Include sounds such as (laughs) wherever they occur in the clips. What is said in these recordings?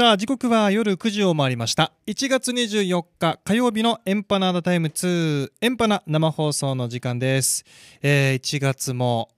さあ時刻は夜9時を回りました1月24日火曜日のエンパナーダタイム2エンパナ生放送の時間です、えー、1月も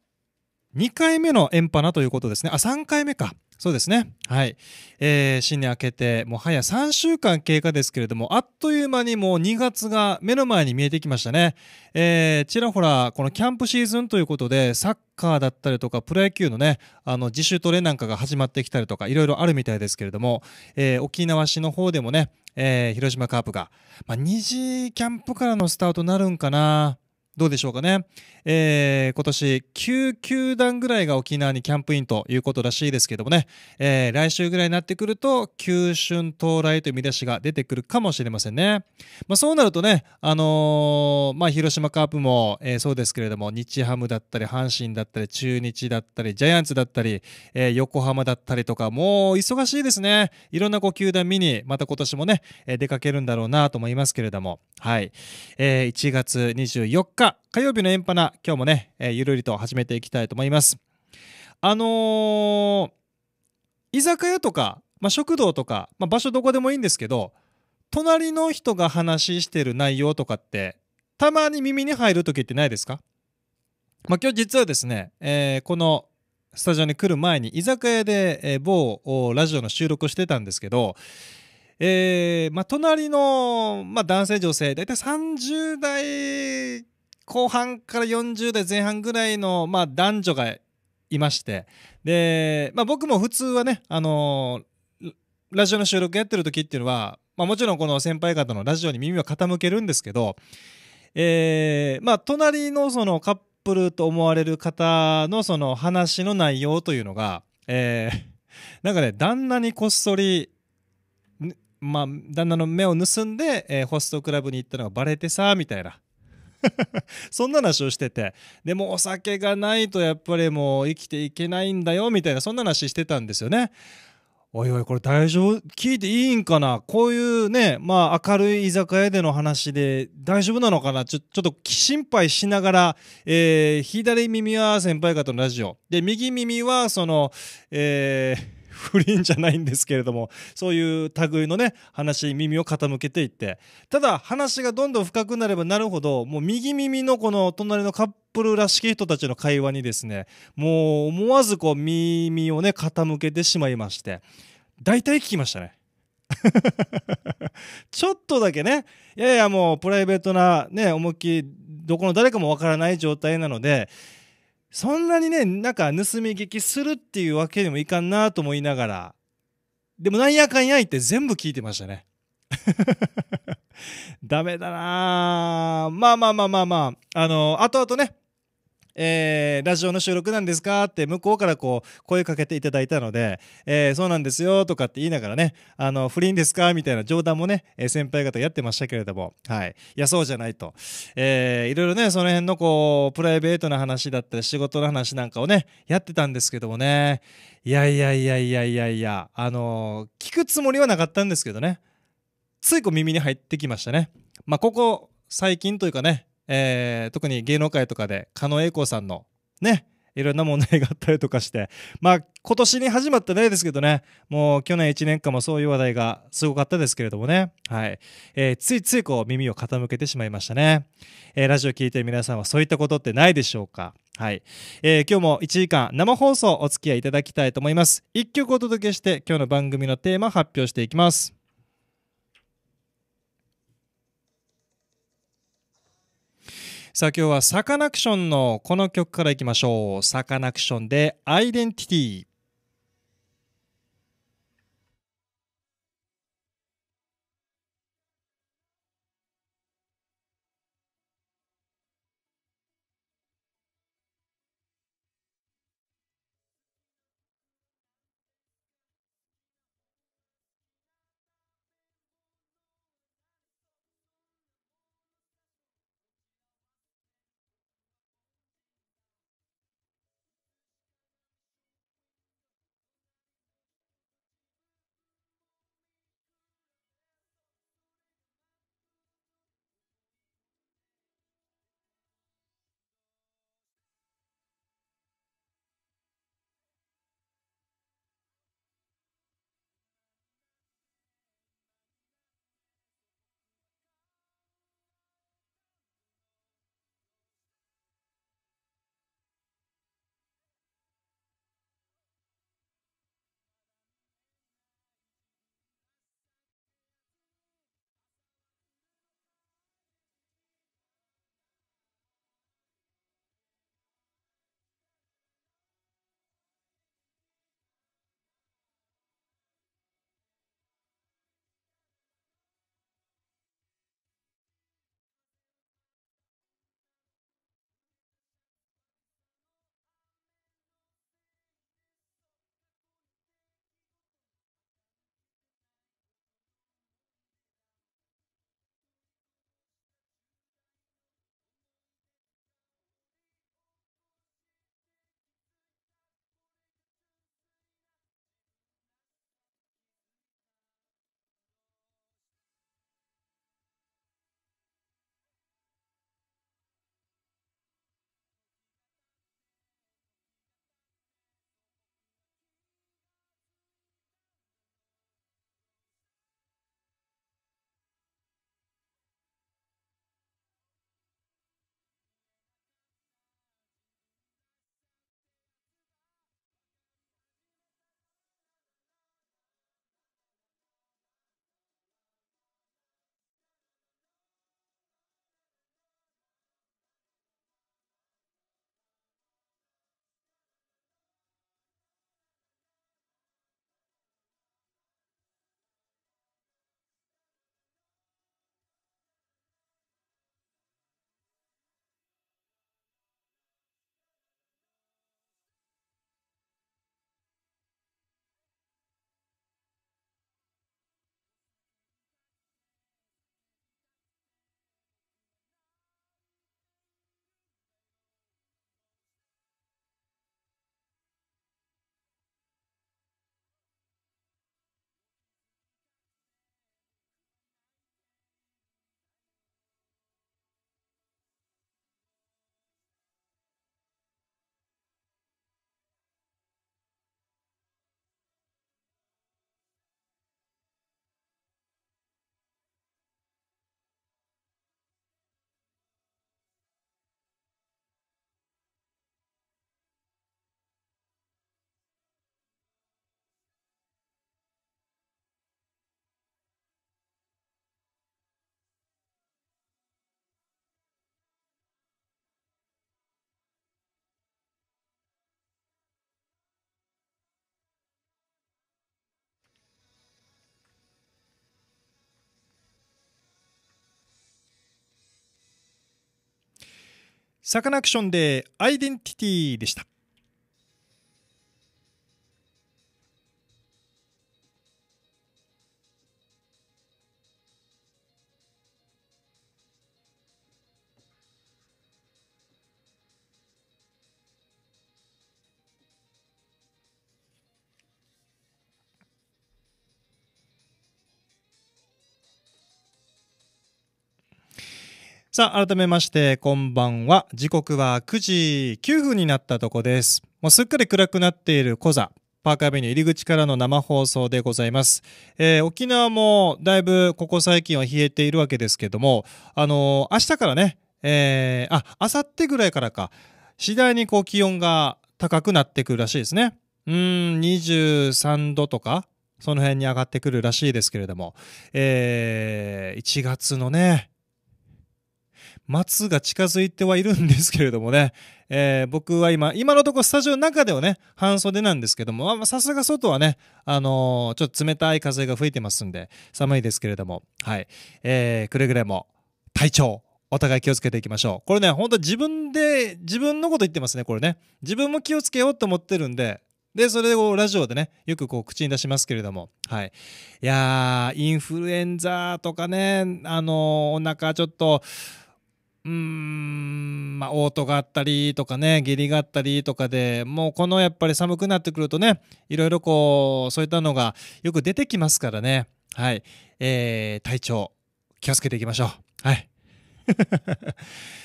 2回目のエンパナということですねあ3回目かそうですね。はい。えー、新年明けて、もう早3週間経過ですけれども、あっという間にもう2月が目の前に見えてきましたね。えー、ちらほら、このキャンプシーズンということで、サッカーだったりとか、プロ野球のね、あの、自主トレなんかが始まってきたりとか、いろいろあるみたいですけれども、えー、沖縄市の方でもね、えー、広島カープが、まあ、2次キャンプからのスタートになるんかな。どうでしょうかね。えー、今年9球団ぐらいが沖縄にキャンプインということらしいですけどもね、えー、来週ぐらいになってくると、球春到来という見出しが出てくるかもしれませんね。まあ、そうなるとね、あのー、まあ、広島カープも、えそうですけれども、日ハムだったり、阪神だったり、中日だったり、ジャイアンツだったり、え横浜だったりとか、もう忙しいですね。いろんな5球団見に、また今年もね、出かけるんだろうなと思いますけれども、はい。え1月24日火曜日のエンパナ、今日もね、えー、ゆるりと始めていきたいと思います。あのー、居酒屋とか、まあ、食堂とか、まあ、場所どこでもいいんですけど、隣の人が話してる内容とかって、たまに耳に入る時ってないですかまあ、今日実はですね、えー、このスタジオに来る前に居酒屋で、えー、某ラジオの収録してたんですけど、えーまあ、隣の、まあ、男性女性大体30代後半から40代前半ぐらいの、まあ、男女がいましてで、まあ、僕も普通はね、あのー、ラジオの収録やってる時っていうのは、まあ、もちろんこの先輩方のラジオに耳を傾けるんですけど、えーまあ、隣のそのカップルと思われる方のその話の内容というのが、えー、(laughs) なんかね旦那にこっそりまあ、旦那の目を盗んで、えー、ホストクラブに行ったのがバレてさみたいな (laughs) そんな話をしてて、でもお酒がないとやっぱりもう生きていけないんだよ、みたいな、そんな話してたんですよね。おいおい、これ大丈夫聞いていいんかなこういうね、まあ明るい居酒屋での話で大丈夫なのかなちょ、ちょっと心配しながら、えー、左耳は先輩方のラジオ。で、右耳はその、えー不倫じゃないんですけれどもそういう類のね話に耳を傾けていってただ話がどんどん深くなればなるほどもう右耳のこの隣のカップルらしき人たちの会話にですねもう思わずこう耳をね傾けてしまいまして大体聞きましたね。(laughs) ちょっとだけね、いやいやもうプライベートなね、思いっきりどこの誰かもわからない状態なので、そんなにね、なんか盗み聞きするっていうわけにもいかんなと思いながら、でもなんやかんやいって全部聞いてましたね。(laughs) ダメだなまあまあまあまあまあ、あの、後々ね、えー、ラジオの収録なんですかって向こうからこう声かけていただいたので、えー、そうなんですよとかって言いながらね、あの、不倫ですかみたいな冗談もね、えー、先輩方やってましたけれども、はい。いや、そうじゃないと。えー、いろいろね、その辺のこう、プライベートな話だったり仕事の話なんかをね、やってたんですけどもね、いやいやいやいやいやいや、あのー、聞くつもりはなかったんですけどね、ついこう耳に入ってきましたね。まあ、ここ最近というかね、えー、特に芸能界とかで狩野英孝さんのねいろんな問題があったりとかして、まあ、今年に始まった例ですけどね、もう去年1年間もそういう話題がすごかったですけれどもね、はいえー、ついついこう耳を傾けてしまいましたね、えー、ラジオ聴いてる皆さんはそういったことってないでしょうか。はいえー、今日も1時間生放送お付き合いいただきたいと思います。1曲お届けして今日の番組のテーマ発表していきます。さあ今日はサカナクションのこの曲からいきましょう。サカナクションでアイデンティティ。サカナクションでアイデンティティでした。さあ、改めまして、こんばんは。時刻は9時9分になったとこです。もうすっかり暗くなっている小座。パーカーベニュー入り口からの生放送でございます。えー、沖縄もだいぶここ最近は冷えているわけですけども、あのー、明日からね、えー、あ、さってぐらいからか、次第にこう気温が高くなってくるらしいですね。うん、23度とか、その辺に上がってくるらしいですけれども、えー、1月のね、松が近づいてはいるんですけれどもね、えー、僕は今、今のところスタジオの中ではね、半袖なんですけども、さすが外はね、あのー、ちょっと冷たい風が吹いてますんで、寒いですけれども、はい、えー、くれぐれも体調、お互い気をつけていきましょう。これね、本当自分で、自分のこと言ってますね、これね。自分も気をつけようと思ってるんで、で、それをラジオでね、よくこう口に出しますけれども、はい。いやー、インフルエンザとかね、あのー、お腹ちょっと、うーん、まあ、オートがあったりとかね、下痢があったりとかで、もうこのやっぱり寒くなってくるとね、いろいろこう、そういったのがよく出てきますからね。はい。えー、体調、気をつけていきましょう。はい。(laughs)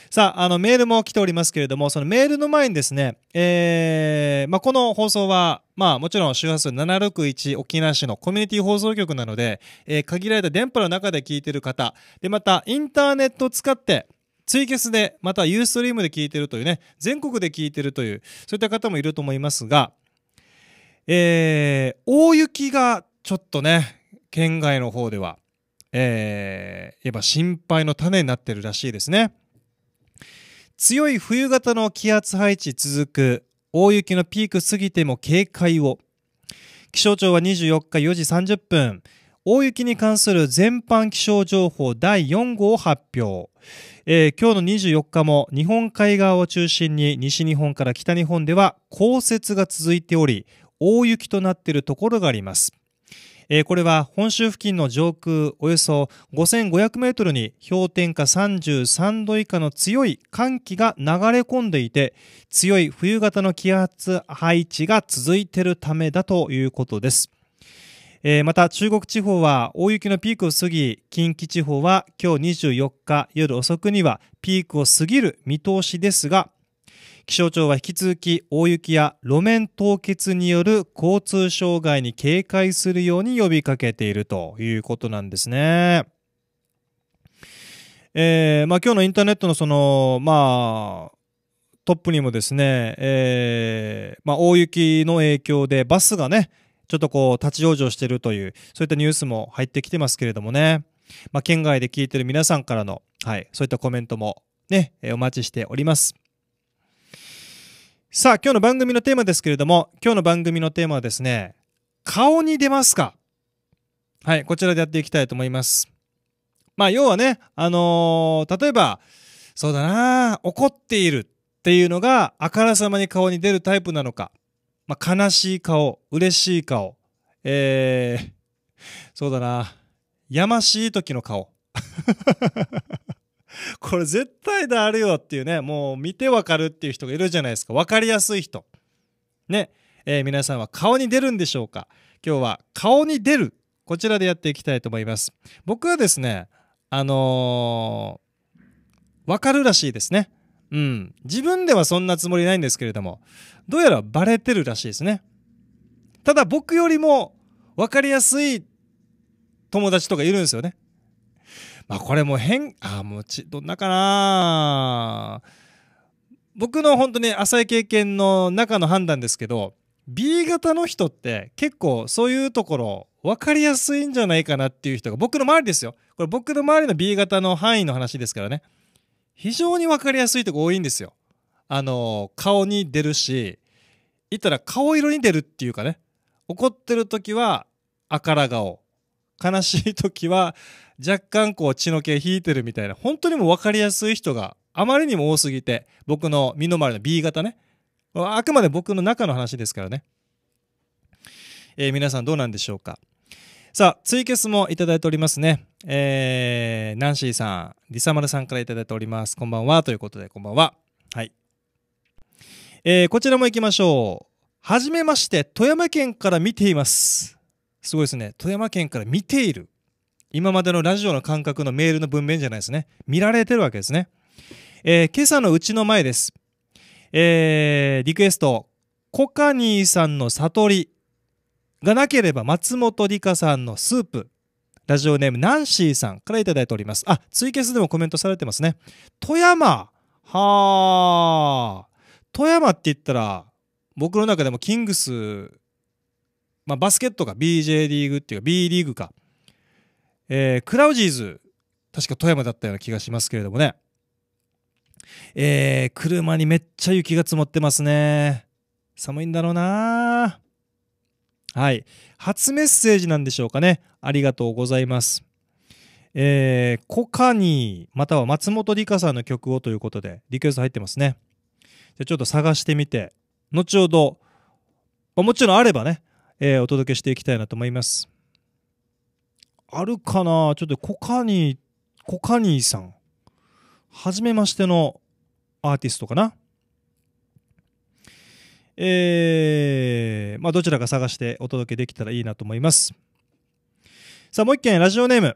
さあ、あの、メールも来ておりますけれども、そのメールの前にですね、えー、まあ、この放送は、まあ、もちろん周波数761沖縄市のコミュニティ放送局なので、えー、限られた電波の中で聞いてる方、で、また、インターネットを使って、ツイキャスで、またユーストリームで聞いてるというね、全国で聞いてるという、そういった方もいると思いますが、えー、大雪がちょっとね、県外の方では、えー、やっぱ心配の種になってるらしいですね。強い冬型の気圧配置続く、大雪のピーク過ぎても警戒を。気象庁は24日4時30分、大雪に関する全般気象情報第4号を発表、えー、今日の24日も日本海側を中心に西日本から北日本では降雪が続いており大雪となっているところがありますえー、これは本州付近の上空およそ5500メートルに氷点下33度以下の強い寒気が流れ込んでいて強い冬型の気圧配置が続いているためだということですえー、また中国地方は大雪のピークを過ぎ近畿地方は今日24日夜遅くにはピークを過ぎる見通しですが気象庁は引き続き大雪や路面凍結による交通障害に警戒するように呼びかけているということなんですね。えー、まあ、今日のインターネットのその、まあ、トップにもですね、えー、まあ、大雪の影響でバスがね、ちょっとこう、立ち往生してるという、そういったニュースも入ってきてますけれどもね。まあ、県外で聞いてる皆さんからの、はい、そういったコメントもね、お待ちしております。さあ、今日の番組のテーマですけれども、今日の番組のテーマはですね、顔に出ますかはい、こちらでやっていきたいと思います。まあ、要はね、あのー、例えば、そうだな、怒っているっていうのが、あからさまに顔に出るタイプなのか、まあ、悲しい顔、嬉しい顔、えー、そうだな、やましい時の顔。(laughs) これ絶対だあるよっていうね、もう見てわかるっていう人がいるじゃないですか。わかりやすい人。ね、えー、皆さんは顔に出るんでしょうか今日は顔に出る。こちらでやっていきたいと思います。僕はですね、あのー、わかるらしいですね。うん。自分ではそんなつもりないんですけれども、どうやらバレてるらしいですね。ただ僕よりも分かりやすい友達とかいるんですよね。まあこれも変、あ、もうち、どんなかな僕の本当に浅い経験の中の判断ですけど、B 型の人って結構そういうところ分かりやすいんじゃないかなっていう人が僕の周りですよ。これ僕の周りの B 型の範囲の話ですからね。非常に分かりやすいとこ多いんですよ。あの顔に出るし言ったら顔色に出るっていうかね怒ってる時はあから顔悲しい時は若干こう血の気引いてるみたいな本当にも分かりやすい人があまりにも多すぎて僕の身の回りの B 型ねあくまで僕の中の話ですからね、えー、皆さんどうなんでしょうかさあ、ツイキャスもいただいておりますね。えー、ナンシーさん、リサマルさんからいただいております。こんばんは。ということで、こんばんは。はい。えー、こちらも行きましょう。はじめまして、富山県から見ています。すごいですね。富山県から見ている。今までのラジオの感覚のメールの文面じゃないですね。見られてるわけですね。えー、今朝のうちの前です。えー、リクエスト、コカニーさんの悟り。がなければ松本里香さんのスープラジオネームナンシーさんから頂いておりますあツイキャスでもコメントされてますね富山はあ富山って言ったら僕の中でもキングス、まあ、バスケットか BJ リーグっていうか B リーグか、えー、クラウジーズ確か富山だったような気がしますけれどもねえー、車にめっちゃ雪が積もってますね寒いんだろうなはい。初メッセージなんでしょうかね。ありがとうございます。えー、コカニー、または松本里香さんの曲をということで、リクエスト入ってますね。じゃちょっと探してみて、後ほど、まあ、もちろんあればね、えー、お届けしていきたいなと思います。あるかなちょっとコカニー、コカニーさん。はじめましてのアーティストかなえー、まあ、どちらか探してお届けできたらいいなと思います。さあ、もう一件、ラジオネーム。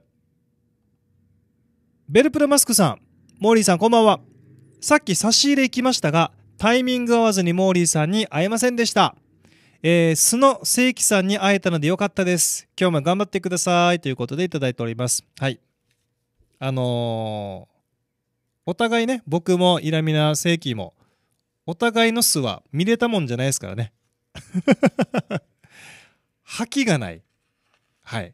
ベルプルマスクさん、モーリーさん、こんばんは。さっき差し入れ行きましたが、タイミング合わずにモーリーさんに会えませんでした。えー、素の正規さんに会えたのでよかったです。今日も頑張ってください。ということでいただいております。はい。あのー、お互いね、僕もイラミナ正規も、お互いの巣は見れたもんじゃないですからね。吐 (laughs) きがない。はい。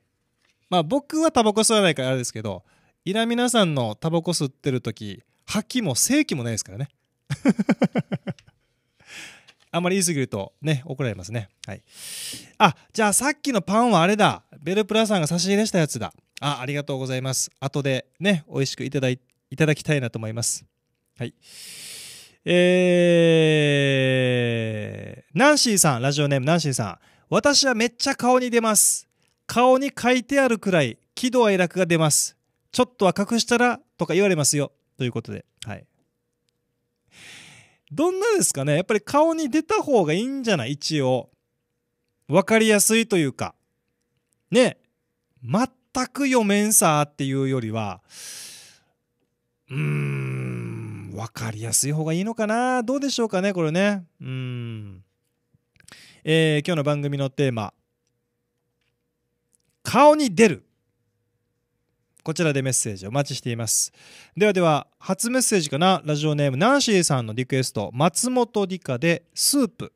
まあ僕はタバコ吸わないからあれですけど、いら皆さんのタバコ吸ってる時、吐きも正気もないですからね。(laughs) あんまり言い過ぎるとね、怒られますね。はい。あ、じゃあさっきのパンはあれだ。ベルプラさんが差し入れしたやつだ。あ、ありがとうございます。後でね、美味しくいただいいただきたいなと思います。はい。えー、ナンシーさん、ラジオネームナンシーさん。私はめっちゃ顔に出ます。顔に書いてあるくらい喜怒哀楽が出ます。ちょっとは隠したらとか言われますよ。ということで。はい。どんなですかねやっぱり顔に出た方がいいんじゃない一応。わかりやすいというか。ね。全く読めんさっていうよりは、うーん。分かりやすい方がいいのかなどうでしょうかねこれねうん、えー、今日の番組のテーマ「顔に出る」こちらでメッセージお待ちしていますではでは初メッセージかなラジオネームナンシーさんのリクエスト松本理香で「スープ」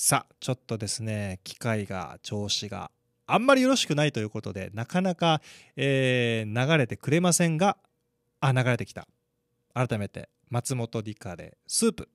さあちょっとですね機械が調子があんまりよろしくないということでなかなか、えー、流れてくれませんがあ流れてきた改めて松本理香でスープ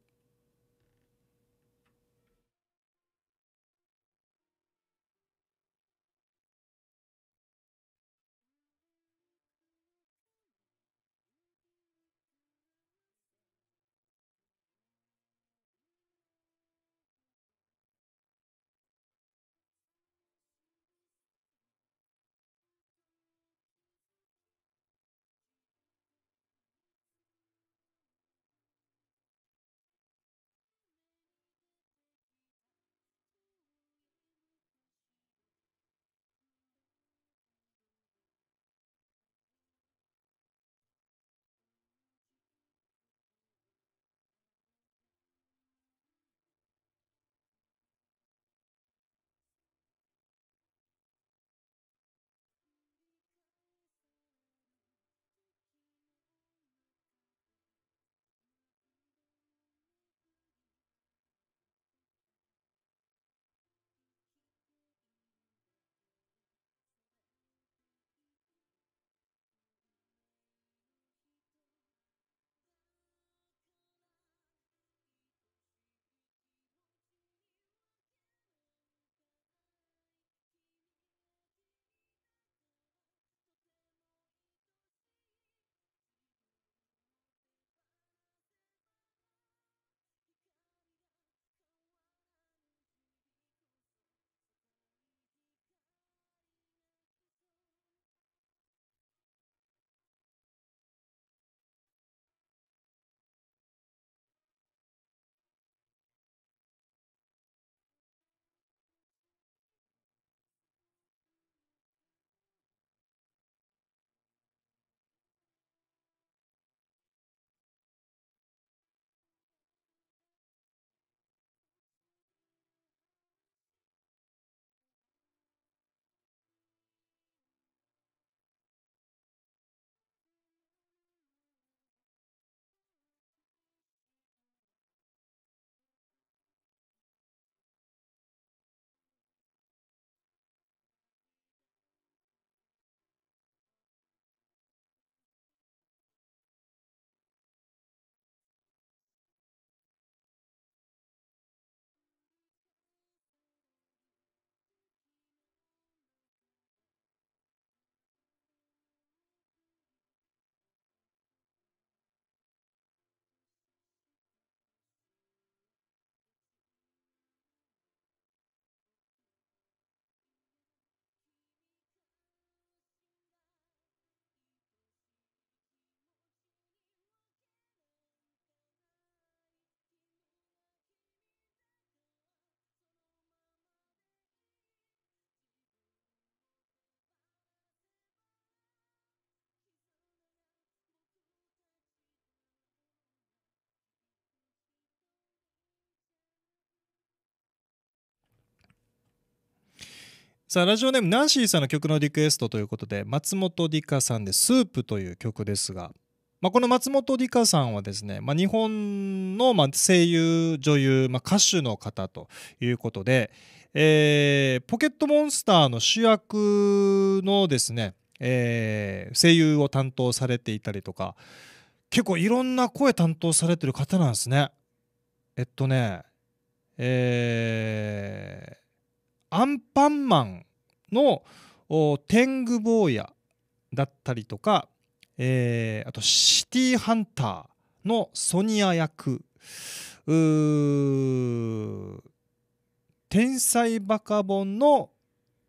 さあ、ラジオネーム、ナンシーさんの曲のリクエストということで、松本里香さんで、スープという曲ですが、まあ、この松本里香さんはですね、まあ、日本のま声優、女優、まあ、歌手の方ということで、えー、ポケットモンスターの主役のですね、えー、声優を担当されていたりとか、結構いろんな声担当されてる方なんですね。えっとね、えーアンパンマンの天狗坊やだったりとか、えー、あとシティーハンターのソニア役天才バカボンの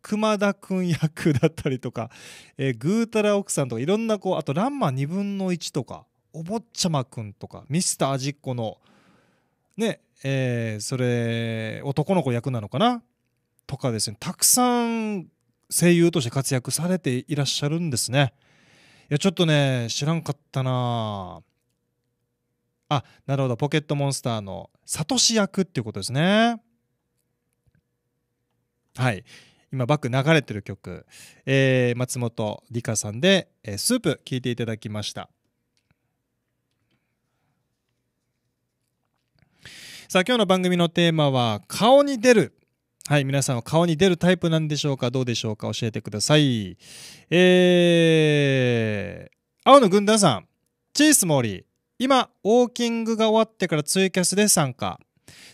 熊田くん役だったりとか、えー、ぐうたら奥さんとかいろんなこうあと「ンマま2分の1」とか「お坊ちゃまくん」とか「ミスターじっ子の」ねえー、それ男の子役なのかなとかですねたくさん声優として活躍されていらっしゃるんですねいやちょっとね知らんかったなあなるほどポケットモンスターのサトシ役っていうことですねはい今バック流れてる曲、えー、松本里香さんで、えー、スープ聴いていただきましたさあ今日の番組のテーマは「顔に出る」はい、皆さんは顔に出るタイプなんでしょうかどうでしょうか教えてください。えー、青の軍団さん、チースモーリー、今、ウォーキングが終わってからツイキャスで参加。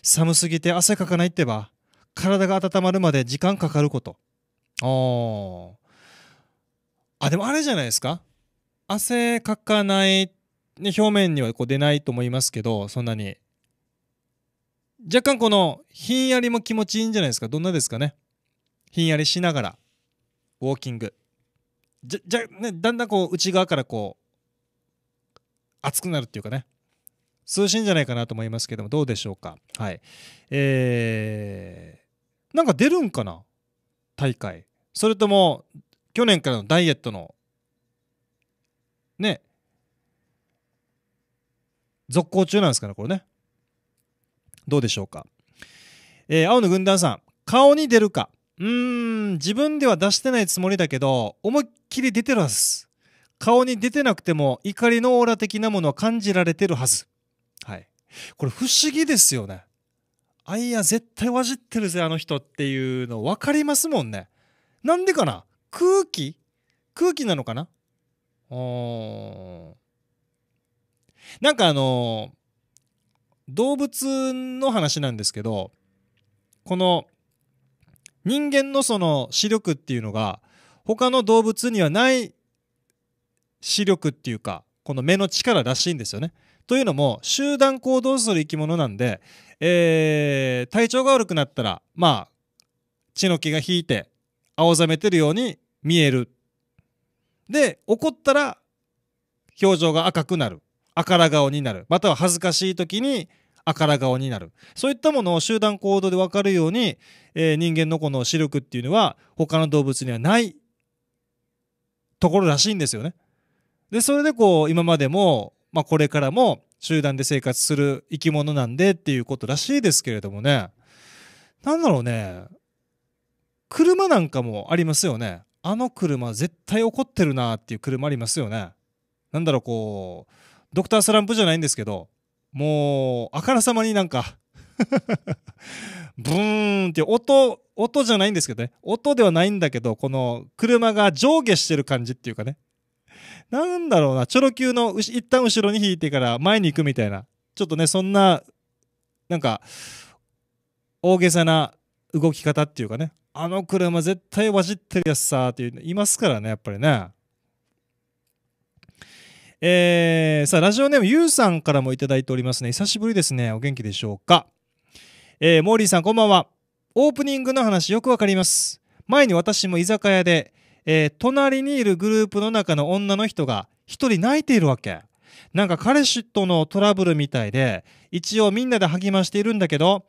寒すぎて汗かかないってば、体が温まるまで時間かかること。ああ。あ、でもあれじゃないですか汗かかない、ね、表面にはこう出ないと思いますけど、そんなに。若干このひんやりも気持ちいいんじゃないですかどんなですかねひんやりしながらウォーキングじゃじゃ、ね、だんだんこう内側からこう熱くなるっていうかね涼しいんじゃないかなと思いますけどもどうでしょうかはいえー、なんか出るんかな大会それとも去年からのダイエットのね続行中なんですかねこれねどうでしょうか、えー、青の軍団さん顔に出るかうーん自分では出してないつもりだけど思いっきり出てるはず顔に出てなくても怒りのオーラ的なものは感じられてるはずはいこれ不思議ですよねあいや絶対わじってるぜあの人っていうの分かりますもんねなんでかな空気空気なのかななんかあのー、動物の話なんですけどこの人間のその視力っていうのが他の動物にはない視力っていうかこの目の力らしいんですよね。というのも集団行動する生き物なんで、えー、体調が悪くなったらまあ血の気が引いて青ざめてるように見える。で怒ったら表情が赤くなる。あから顔になるまたは恥ずかしい時にあから顔になるそういったものを集団行動でわかるように、えー、人間のこの視力っていうのは他の動物にはないところらしいんですよね。でそれでこう今までも、まあ、これからも集団で生活する生き物なんでっていうことらしいですけれどもね何だろうね車なんかもありますよねあの車絶対怒ってるなっていう車ありますよねなんだろうこうドクタースランプじゃないんですけど、もう、あからさまになんか (laughs) ブーンって音、音じゃないんですけどね、音ではないんだけど、この車が上下してる感じっていうかね、なんだろうな、チョロ Q の一旦後ろに引いてから前に行くみたいな、ちょっとね、そんな、なんか、大げさな動き方っていうかね、あの車絶対わじってるやつさっていう、いますからね、やっぱりね。えー、さあ、ラジオネームゆうさんからもいただいておりますね。久しぶりですね。お元気でしょうか。えー、モーリーさん、こんばんは。オープニングの話よくわかります。前に私も居酒屋で、えー、隣にいるグループの中の女の人が一人泣いているわけ。なんか彼氏とのトラブルみたいで、一応みんなで励ましているんだけど、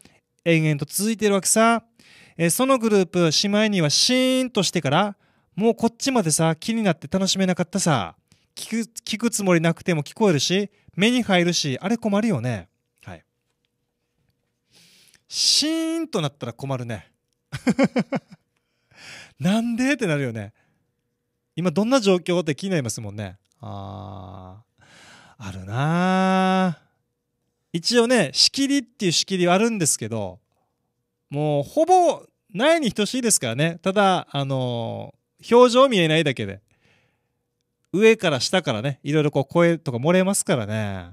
延々と続いているわけさ。えー、そのグループ、しまいにはシーンとしてから、もうこっちまでさ、気になって楽しめなかったさ。聞く聞くつもりなくても聞こえるし目に入るしあれ困るよねはいシーンとなったら困るね (laughs) なんでってなるよね今どんな状況って気になりますもんねああるな一応ね仕切りっていう仕切りはあるんですけどもうほぼないに等しいですからねただあのー、表情見えないだけで上から下からね、いろいろこう声とか漏れますからね。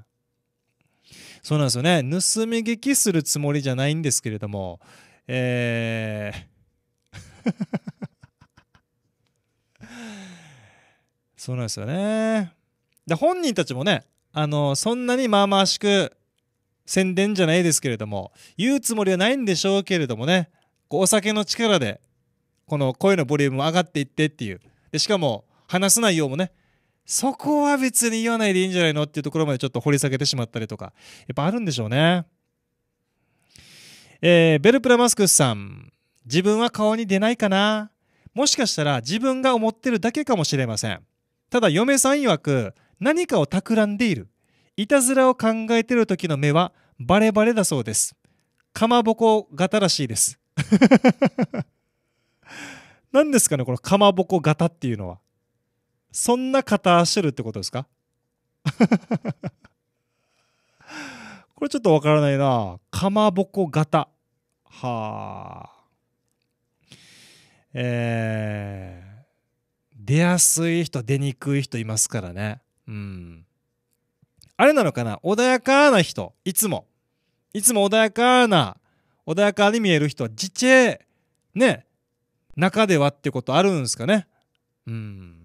そうなんですよね。盗み聞きするつもりじゃないんですけれども、えー (laughs) そうなんですよね。で、本人たちもね、あの、そんなにまあまあしく宣伝じゃないですけれども、言うつもりはないんでしょうけれどもね、お酒の力で、この声のボリュームも上がっていってっていう。で、しかも、話す内容もねそこは別に言わないでいいんじゃないのっていうところまでちょっと掘り下げてしまったりとか、やっぱあるんでしょうね。えー、ベルプラマスクスさん、自分は顔に出ないかなもしかしたら自分が思ってるだけかもしれません。ただ嫁さん曰く、何かを企んでいる。いたずらを考えてる時の目はバレバレだそうです。かまぼこ型らしいです。(laughs) 何ですかね、このかまぼこ型っていうのは。そんな方しるってことですか (laughs) これちょっとわからないな。かまぼこ型。はあ。えー、出やすい人、出にくい人いますからね。うん。あれなのかな穏やかな人。いつも。いつも穏やかな、穏やかに見える人は、ちっちゃい、ね、中ではってことあるんですかね。うん。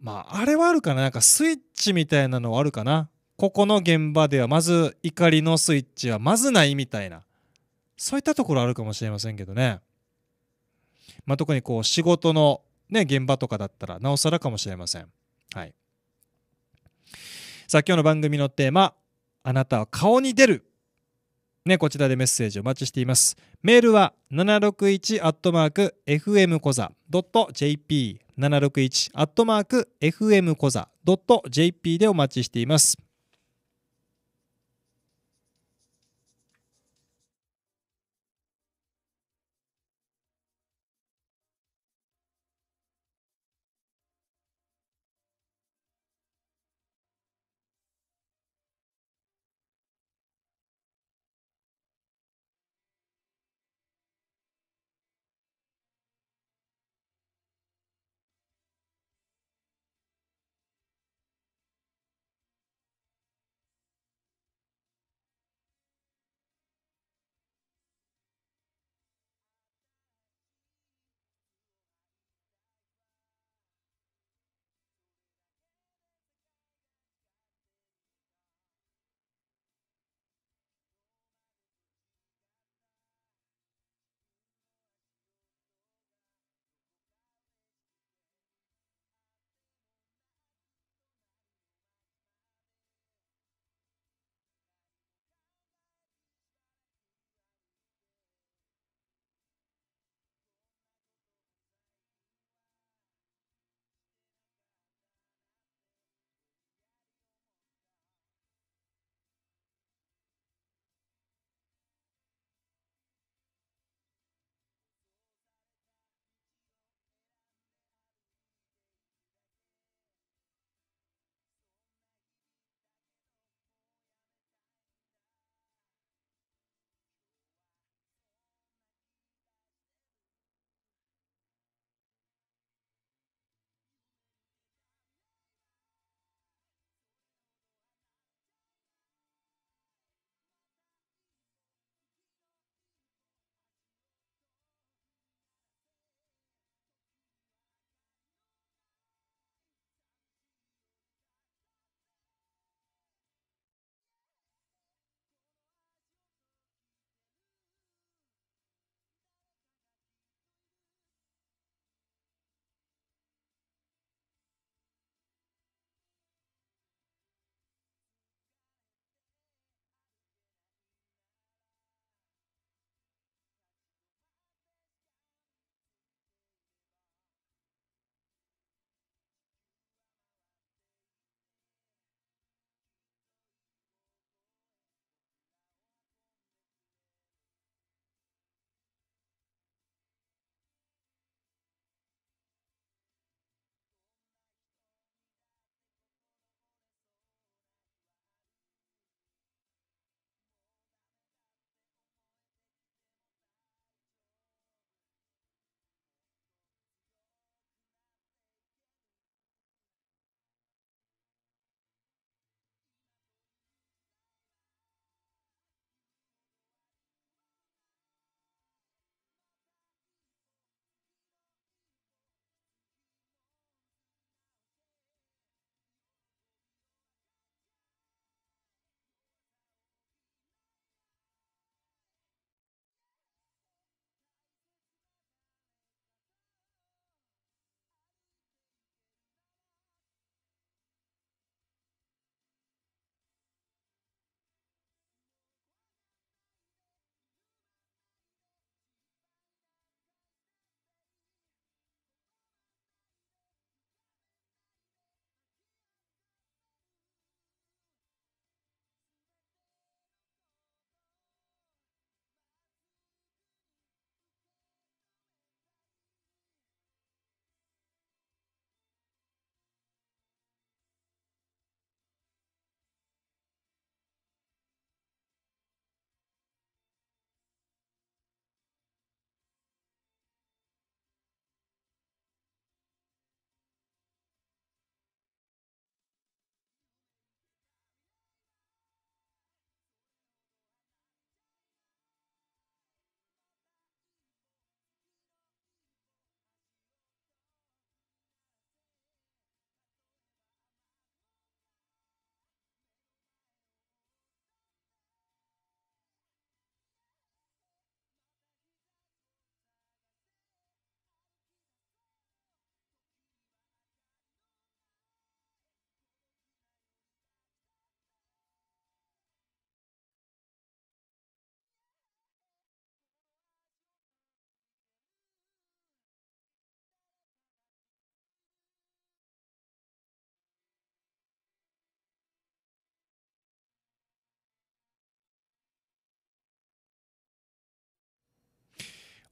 まああれはあるかななんかスイッチみたいなのはあるかなここの現場ではまず怒りのスイッチはまずないみたいなそういったところあるかもしれませんけどね、まあ、特にこう仕事の、ね、現場とかだったらなおさらかもしれません、はい、さあ今日の番組のテーマ「あなたは顔に出る」ね、こちらでメッセージお待ちしています。メールは 761-fmkoza.jp761-fmkoza.jp でお待ちしています。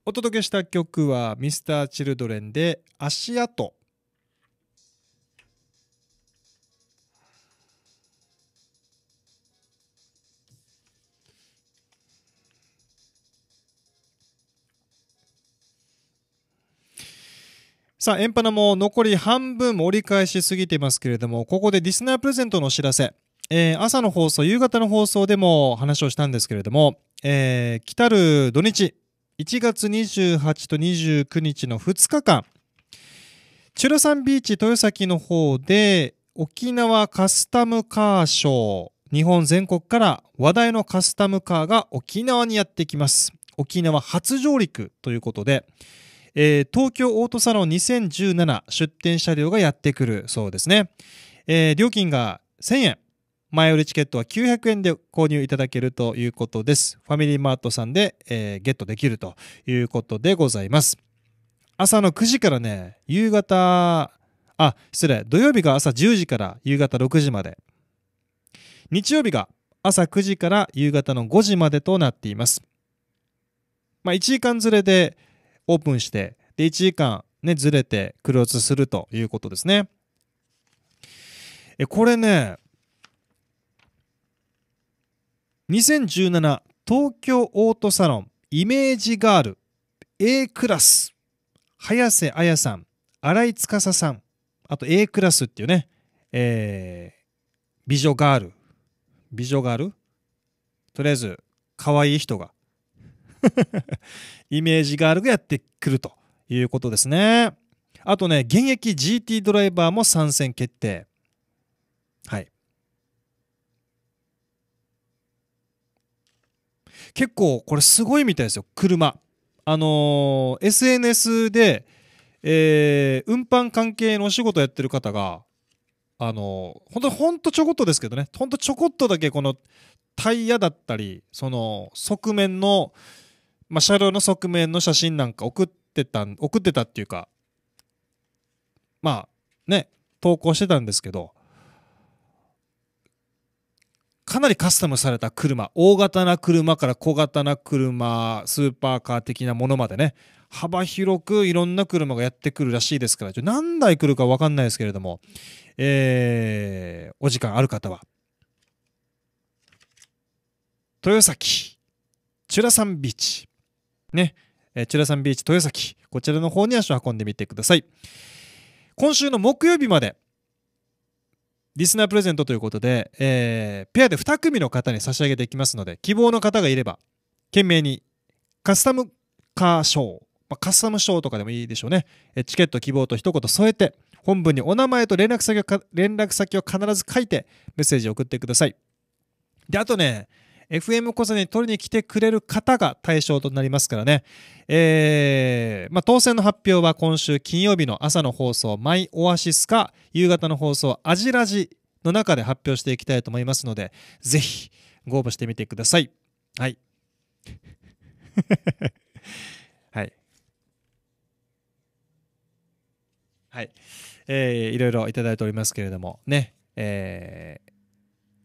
お届けした曲は Mr.Children で足跡さあ、エンパナも残り半分折り返しすぎてますけれども、ここでリスナープレゼントのお知らせ。えー、朝の放送、夕方の放送でも話をしたんですけれども、えー、来たる土日、1月28と29日の2日間、チュラサンビーチ豊崎の方で、沖縄カスタムカーショー、日本全国から話題のカスタムカーが沖縄にやってきます。沖縄初上陸ということで、えー、東京オートサロン2017出店車両がやってくるそうですね。えー、料金が1000円。前売りチケットは900円で購入いただけるということです。ファミリーマートさんで、えー、ゲットできるということでございます。朝の9時からね、夕方、あ、失礼、土曜日が朝10時から夕方6時まで。日曜日が朝9時から夕方の5時までとなっています。まあ、1時間ずれでオープンして、で、1時間ね、ずれてクローズするということですね。え、これね、2017東京オートサロンイメージガール A クラス早瀬彩さん新井司さんあと A クラスっていうね、えー、美女ガール美女ガールとりあえず可愛い人が (laughs) イメージガールがやってくるということですねあとね現役 GT ドライバーも参戦決定結構これすごいみたいですよ車あのー、SNS で、えー、運搬関係のお仕事やってる方があのー、ほんとほんとちょこっとですけどねほんとちょこっとだけこのタイヤだったりその側面の、まあ、車両の側面の写真なんか送ってた送ってたっていうかまあね投稿してたんですけどかなりカスタムされた車大型な車から小型な車スーパーカー的なものまでね幅広くいろんな車がやってくるらしいですから何台来るか分かんないですけれども、えー、お時間ある方は豊崎チュラサンビーチねえチュラサンビーチ豊崎こちらの方に足を運んでみてください今週の木曜日までリスナープレゼントということで、えー、ペアで2組の方に差し上げていきますので、希望の方がいれば、懸命にカスタムカーショー、まあ、カスタムショーとかでもいいでしょうね。えチケット希望と一言添えて、本文にお名前と連絡先を連絡先を必ず書いて、メッセージを送ってください。で、あとね、FM 小銭取りに来てくれる方が対象となりますからね。えー、まあ、当選の発表は今週金曜日の朝の放送、マイオアシスか、夕方の放送、アジラジの中で発表していきたいと思いますので、ぜひ、ご応募してみてください。はい。(laughs) はい。はい。えー、いろいろいただいておりますけれども、ね。えー、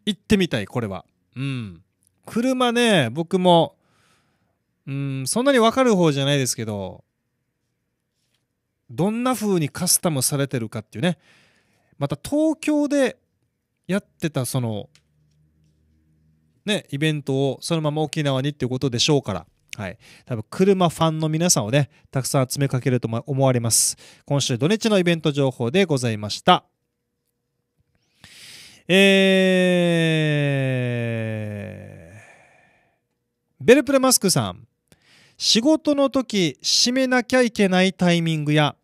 行ってみたい、これは。うん。車ね、僕も、うん、そんなにわかる方じゃないですけど、どんな風にカスタムされてるかっていうね、また東京でやってたその、ね、イベントをそのまま沖縄にっていうことでしょうから、はい。多分、車ファンの皆さんをね、たくさん集めかけると思われます。今週土日のイベント情報でございました。えー、ベルプレマスクさん仕事の時締めなきゃいけないタイミングや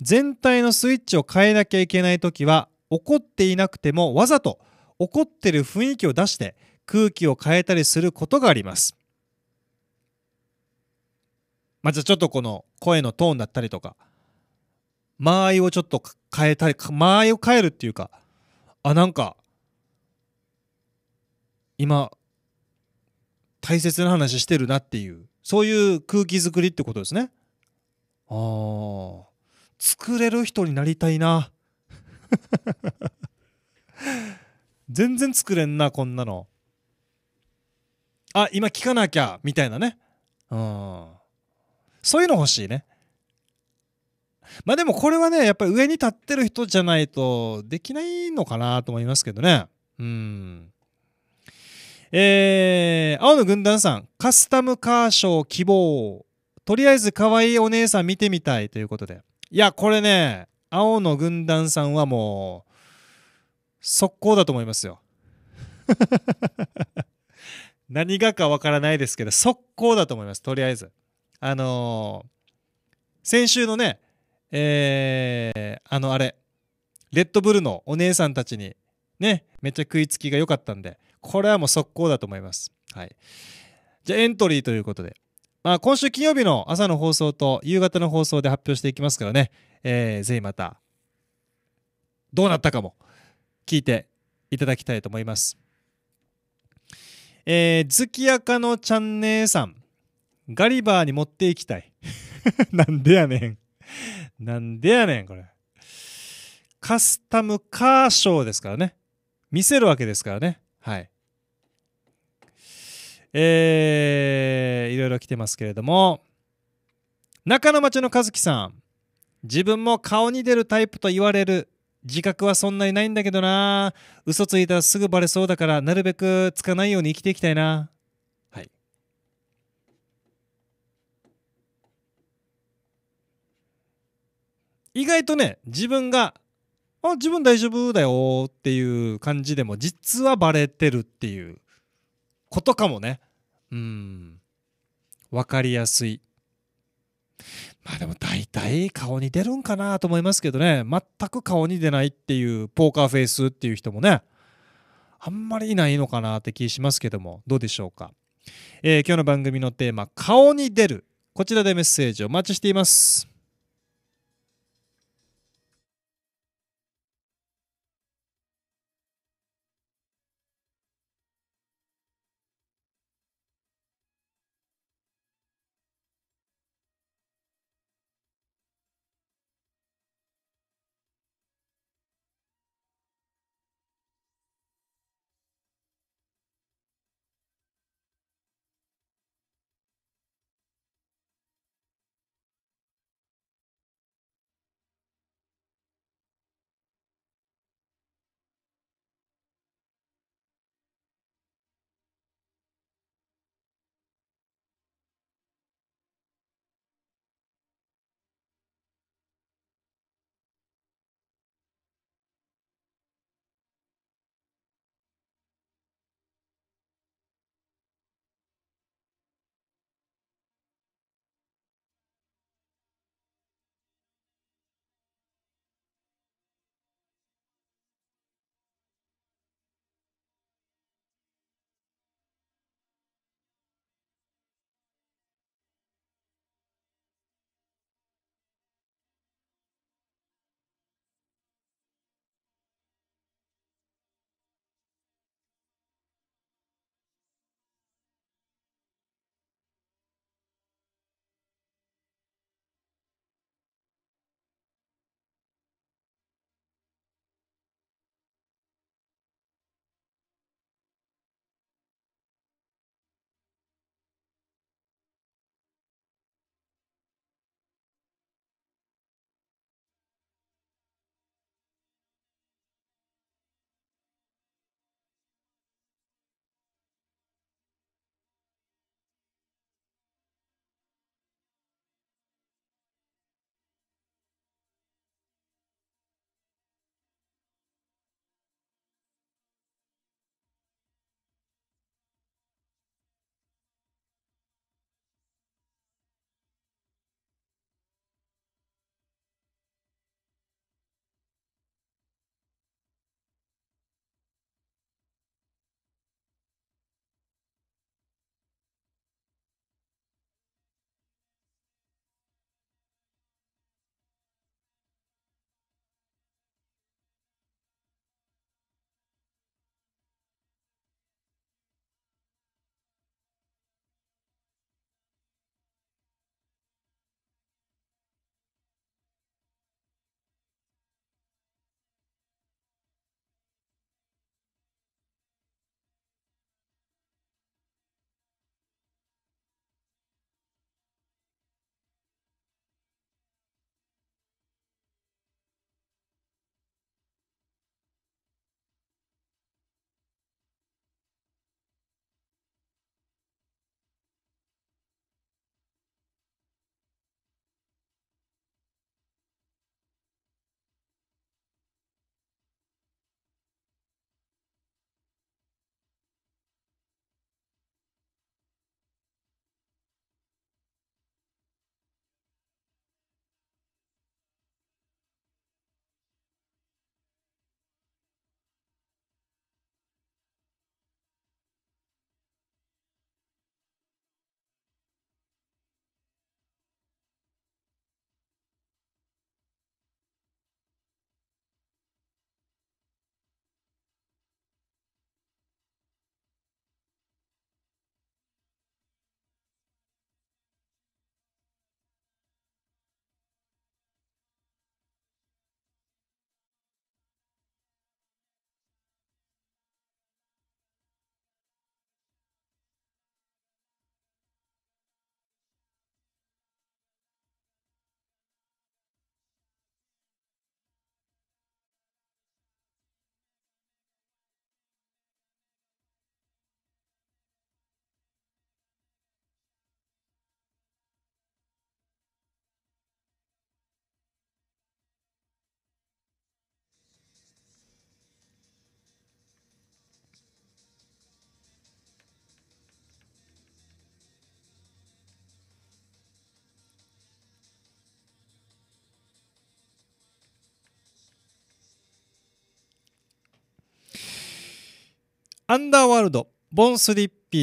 全体のスイッチを変えなきゃいけない時は怒っていなくてもわざと怒ってる雰囲気を出して空気を変えたりすることがあります。まあ、じゃあちょっとこの声のトーンだったりとか間合いをちょっと変えたり間合いを変えるっていうかあなんか今大切な話してるなっていうそういう空気づくりってことですねああ作れる人になりたいな (laughs) 全然作れんなこんなのあ今聞かなきゃみたいなねうんそういうの欲しいねまあでもこれはねやっぱり上に立ってる人じゃないとできないのかなと思いますけどねうんえー、青の軍団さん、カスタムカーショー希望。とりあえず可愛いお姉さん見てみたいということで。いや、これね、青の軍団さんはもう、速攻だと思いますよ。(laughs) 何がかわからないですけど、速攻だと思います、とりあえず。あのー、先週のね、えー、あのあれ、レッドブルのお姉さんたちに、ね、めっちゃ食いつきが良かったんで、これはもう速攻だと思います。はい。じゃあエントリーということで。まあ、今週金曜日の朝の放送と夕方の放送で発表していきますからね、えー、ぜひまた、どうなったかも聞いていただきたいと思います。えー、月やかのチャンネルさん、ガリバーに持っていきたい。(laughs) なんでやねん。なんでやねん、これ。カスタムカーショーですからね。見せるわけですからね。はい。えー、いろいろ来てますけれども、中野町の和樹さん、自分も顔に出るタイプと言われる。自覚はそんなにないんだけどな。嘘ついたらすぐバレそうだから、なるべくつかないように生きていきたいな。はい。意外とね、自分が、あ、自分大丈夫だよっていう感じでも、実はバレてるっていう。ことかもねうん分かりやすいまあでも大体顔に出るんかなと思いますけどね全く顔に出ないっていうポーカーフェイスっていう人もねあんまりいないのかなって気しますけどもどうでしょうか、えー、今日の番組のテーマ「顔に出る」こちらでメッセージをお待ちしています。アンダーワールド、ボンスリッピ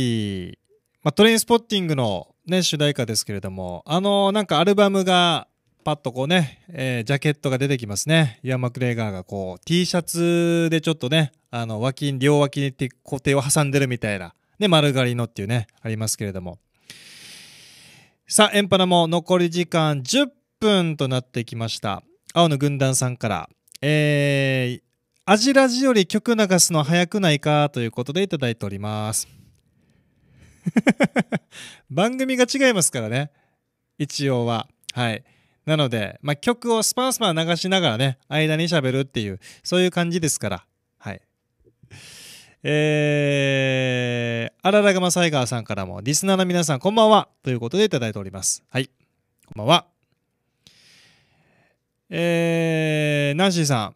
ー、まあ、トレインスポッティングの、ね、主題歌ですけれども、あのなんかアルバムが、パッとこうね、えー、ジャケットが出てきますね。イアン・マクレーガーがこう、T シャツでちょっとね、あの、脇、両脇に固定を挟んでるみたいな、ね、丸刈りのっていうね、ありますけれども。さあ、エンパナも残り時間10分となってきました。青の軍団さんから、えー、アジラジより曲流すの早くないかということでいただいております。(laughs) 番組が違いますからね。一応は。はい。なので、まあ、曲をスパンスパン流しながらね、間に喋るっていう、そういう感じですから。はい。えー、あららがまさいがーさんからも、リスナーの皆さん、こんばんはということでいただいております。はい。こんばんは。えー、ナンシーさん。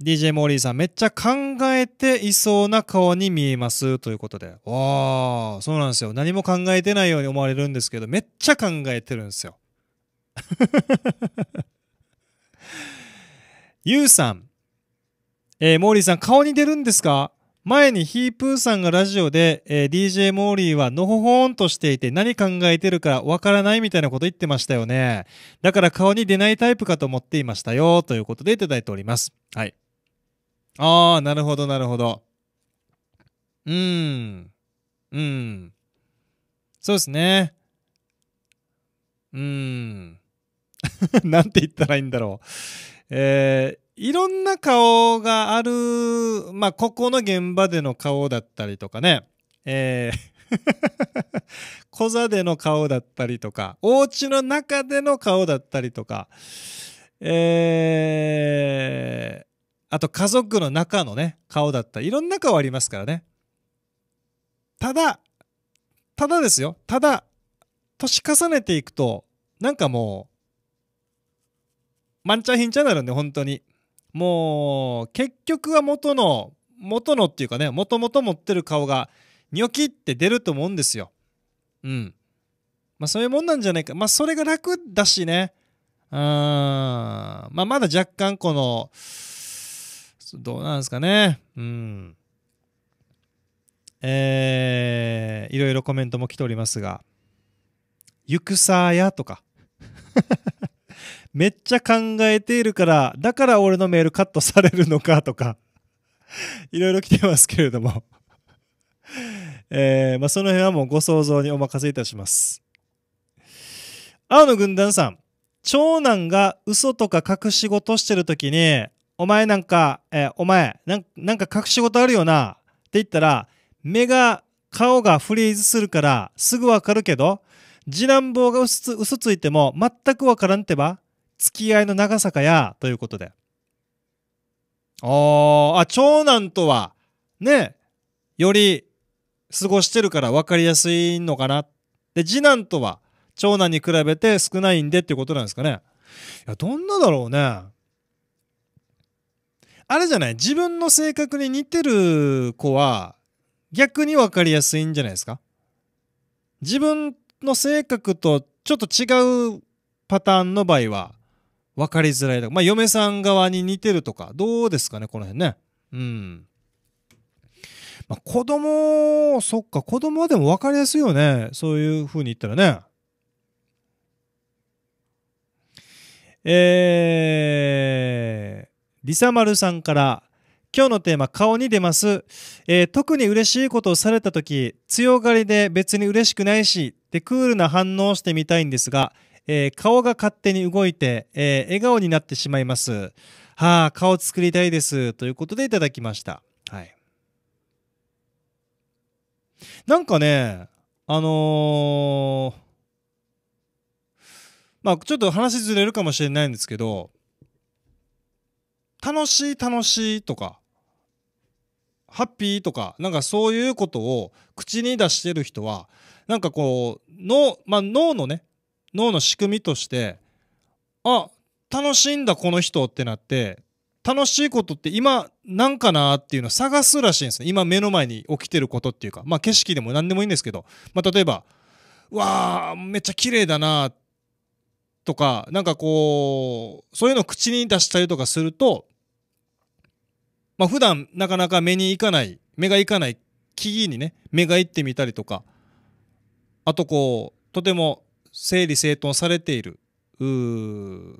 DJ モーリーさん、めっちゃ考えていそうな顔に見えます。ということで。わあ、そうなんですよ。何も考えてないように思われるんですけど、めっちゃ考えてるんですよ。ゆ (laughs) うさん、えー、モーリーさん、顔に出るんですか前にヒープーさんがラジオで、えー、DJ モーリーはのほほーんとしていて何考えてるかわからないみたいなこと言ってましたよね。だから顔に出ないタイプかと思っていましたよ。ということでいただいております。はい。ああ、なるほど、なるほど。うん。うん。そうですね。うん。(laughs) なんて言ったらいいんだろう。えー、いろんな顔がある、まあ、ここの現場での顔だったりとかね。えー (laughs) 小座での顔だったりとか、お家の中での顔だったりとか、えー、あと家族の中のね顔だったいろんな顔ありますからねただただですよただ年重ねていくとなんかもうまんちゃひんちゃになるんで本当にもう結局は元の元のっていうかねもともと持ってる顔がニょキって出ると思うんですようんまあそういうもんなんじゃないかまあそれが楽だしねうんまあまだ若干このどうなんですかね。うん。えー、いろいろコメントも来ておりますが、ゆくさやとか。(laughs) めっちゃ考えているから、だから俺のメールカットされるのかとか、いろいろ来てますけれどもえー、まあ、その辺はもうご想像にお任せいたします。青の軍団さん、長男が嘘とか隠し事してるときに、お前なんか、えー、お前な、なんか隠し事あるよなって言ったら、目が、顔がフリーズするからすぐわかるけど、次男坊が嘘つついても全くわからんてば、付き合いの長さかや、ということで。ああ、長男とは、ね、より過ごしてるから分かりやすいのかな。で、次男とは長男に比べて少ないんでっていうことなんですかね。いや、どんなだろうね。あれじゃない自分の性格に似てる子は逆に分かりやすいんじゃないですか自分の性格とちょっと違うパターンの場合は分かりづらいとか、まあ、嫁さん側に似てるとか、どうですかね、この辺ね。うん。まあ、子供、そっか、子供はでも分かりやすいよね。そういう風に言ったらね。えりさまさんから、今日のテーマ、顔に出ます。えー、特に嬉しいことをされた時、強がりで別に嬉しくないし、でクールな反応をしてみたいんですが、えー、顔が勝手に動いて、えー、笑顔になってしまいます。はあ、顔作りたいです。ということでいただきました。はい。なんかね、あのー、まあちょっと話ずれるかもしれないんですけど、楽しい楽しいとかハッピーとかなんかそういうことを口に出してる人はなんかこう脳、まあ、脳のね脳の仕組みとしてあ楽しいんだこの人ってなって楽しいことって今なんかなっていうのを探すらしいんです今目の前に起きてることっていうかまあ景色でも何でもいいんですけど、まあ、例えばわあめっちゃ綺麗だなっとか、なんかこう、そういうのを口に出したりとかすると、まあ普段なかなか目に行かない、目がいかない木々にね、目がいってみたりとか、あとこう、とても整理整頓されている、うー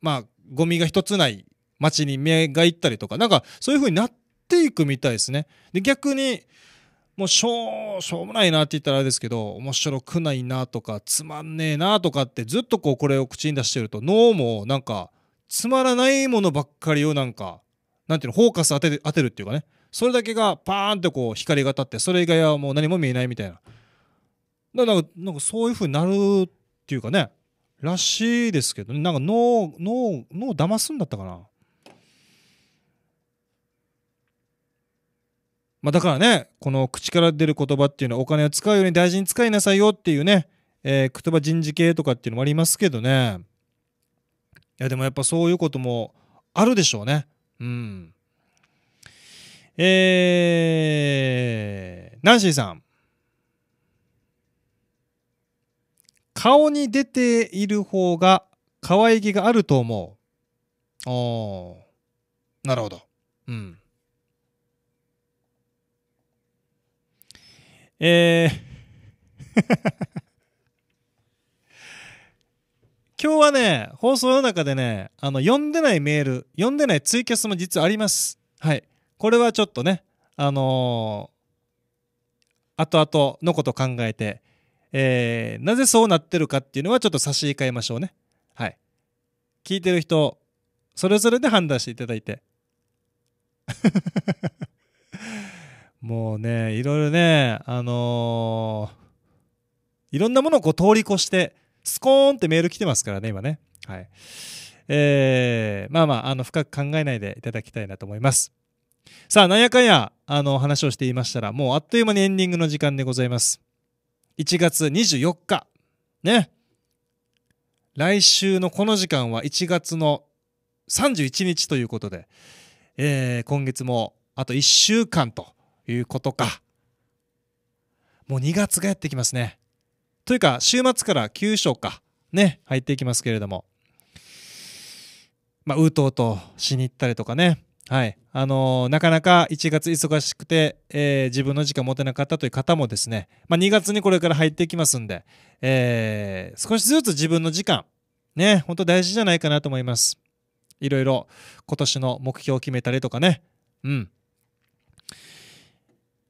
まあゴミが一つない街に目が行ったりとか、なんかそういう風になっていくみたいですね。で、逆にもうしょう、しょうもないなって言ったらあれですけど、面白くないなとか、つまんねえなとかってずっとこうこれを口に出してると、脳もなんか、つまらないものばっかりをなんか、なんていうの、フォーカス当て当てるっていうかね、それだけがパーンってこう光が当たって、それ以外はもう何も見えないみたいな。だからなんかそういう風になるっていうかね、らしいですけどね、なんか脳、脳、脳を騙すんだったかな。まあ、だからね、この口から出る言葉っていうのはお金を使うように大事に使いなさいよっていうね、えー、言葉人事系とかっていうのもありますけどね。いや、でもやっぱそういうこともあるでしょうね。うん。えー、ナンシーさん。顔に出ている方が可愛げがあると思う。おー、なるほど。うん。えー (laughs) 今日はね、放送の中でね、あの、読んでないメール、読んでないツイキャスも実はあります。はい。これはちょっとね、あのー、後々のこと考えて、えー、なぜそうなってるかっていうのはちょっと差し控えましょうね。はい。聞いてる人、それぞれで判断していただいて。もうね、いろいろね、あのー、いろんなものをこう通り越して、スコーンってメール来てますからね、今ね。はい。えー、まあまあ、あの、深く考えないでいただきたいなと思います。さあ、なんやかんや、あの、話をしていましたら、もうあっという間にエンディングの時間でございます。1月24日、ね。来週のこの時間は1月の31日ということで、えー、今月もあと1週間ということか。もう2月がやってきますね。というか、週末から9章か、ね、入っていきますけれども。まあ、うとうとしに行ったりとかね。はい。あのー、なかなか1月忙しくて、えー、自分の時間持てなかったという方もですね、まあ、2月にこれから入っていきますんで、えー、少しずつ自分の時間、ね、本当大事じゃないかなと思います。いろいろ今年の目標を決めたりとかね、うん。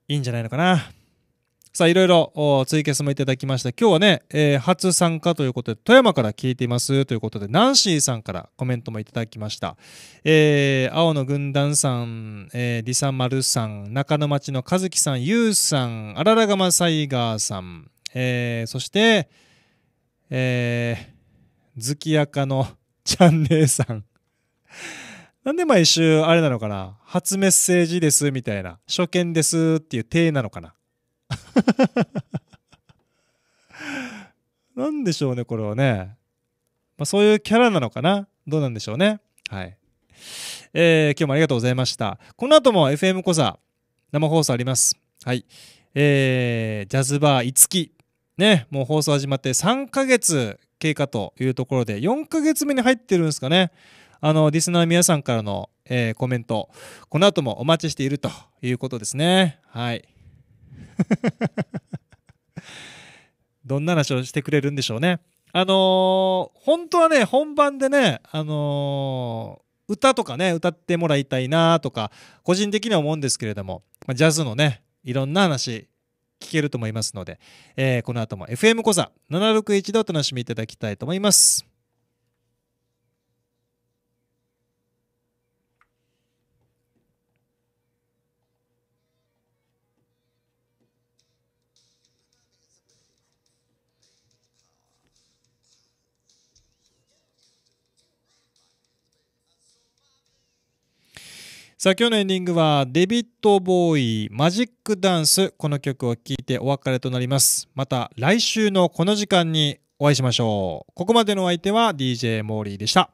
いいんじゃないのかな。さあ、いろいろツイキャスもいただきました。今日はね、えー、初参加ということで、富山から聞いていますということで、ナンシーさんからコメントもいただきました。えー、青の軍団さん、えー、リサマルさん、中野町の和樹さん、ユウさん、あららがまサイガーさん、えー、そして、えー、月やかのチャンネルさん。なんで毎週あれなのかな初メッセージですみたいな、初見ですっていう体なのかな (laughs) なんでしょうね、これはね。まあ、そういうキャラなのかなどうなんでしょうね。はい。えー、今日もありがとうございました。この後も FM コザ生放送あります。はい。えー、ジャズバーいつき。ね、もう放送始まって3ヶ月経過というところで、4ヶ月目に入ってるんですかね。あの、リスナー皆さんからの、えー、コメント、この後もお待ちしているということですね。はい。(laughs) どんな話をしてくれるんでしょうね。あのー、本当はね、本番でね、あのー、歌とかね、歌ってもらいたいなとか、個人的には思うんですけれども、まジャズのね、いろんな話、聞けると思いますので、えー、この後も FM 講座761でお楽しみいただきたいと思います。さあ、今日のエンディングは、デビッド・ボーイ、マジック・ダンス。この曲を聴いてお別れとなります。また来週のこの時間にお会いしましょう。ここまでのお相手は DJ モーリーでした。